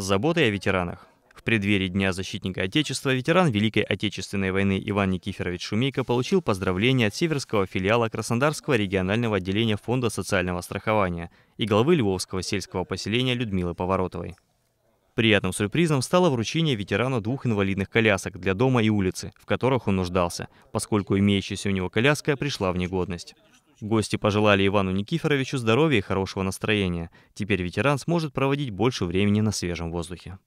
с заботой о ветеранах. В преддверии Дня защитника Отечества ветеран Великой Отечественной войны Иван Никифорович Шумейко получил поздравления от северского филиала Краснодарского регионального отделения Фонда социального страхования и главы Львовского сельского поселения Людмилы Поворотовой. Приятным сюрпризом стало вручение ветерану двух инвалидных колясок для дома и улицы, в которых он нуждался, поскольку имеющаяся у него коляска пришла в негодность. Гости пожелали Ивану Никифоровичу здоровья и хорошего настроения. Теперь ветеран сможет проводить больше времени на свежем воздухе.